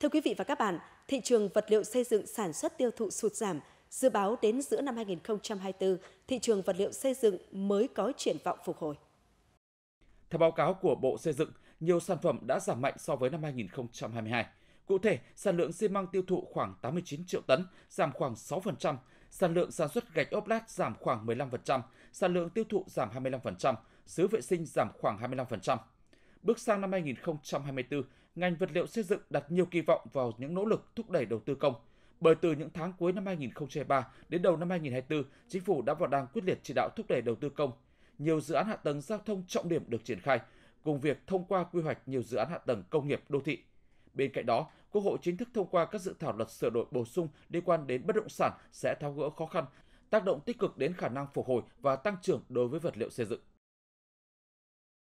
Thưa quý vị và các bạn, thị trường vật liệu xây dựng sản xuất tiêu thụ sụt giảm. Dự báo đến giữa năm 2024, thị trường vật liệu xây dựng mới có triển vọng phục hồi. Theo báo cáo của Bộ Xây dựng, nhiều sản phẩm đã giảm mạnh so với năm 2022. Cụ thể, sản lượng xi măng tiêu thụ khoảng 89 triệu tấn, giảm khoảng 6%, sản lượng sản xuất gạch ốp lát giảm khoảng 15%, sản lượng tiêu thụ giảm 25%, sứ vệ sinh giảm khoảng 25%. Bước sang năm 2024, ngành vật liệu xây dựng đặt nhiều kỳ vọng vào những nỗ lực thúc đẩy đầu tư công. Bởi từ những tháng cuối năm 2023 đến đầu năm 2024, chính phủ đã và đang quyết liệt chỉ đạo thúc đẩy đầu tư công. Nhiều dự án hạ tầng giao thông trọng điểm được triển khai, cùng việc thông qua quy hoạch nhiều dự án hạ tầng công nghiệp đô thị. Bên cạnh đó, Quốc hội chính thức thông qua các dự thảo luật sửa đổi bổ sung liên quan đến bất động sản sẽ tháo gỡ khó khăn, tác động tích cực đến khả năng phục hồi và tăng trưởng đối với vật liệu xây dựng.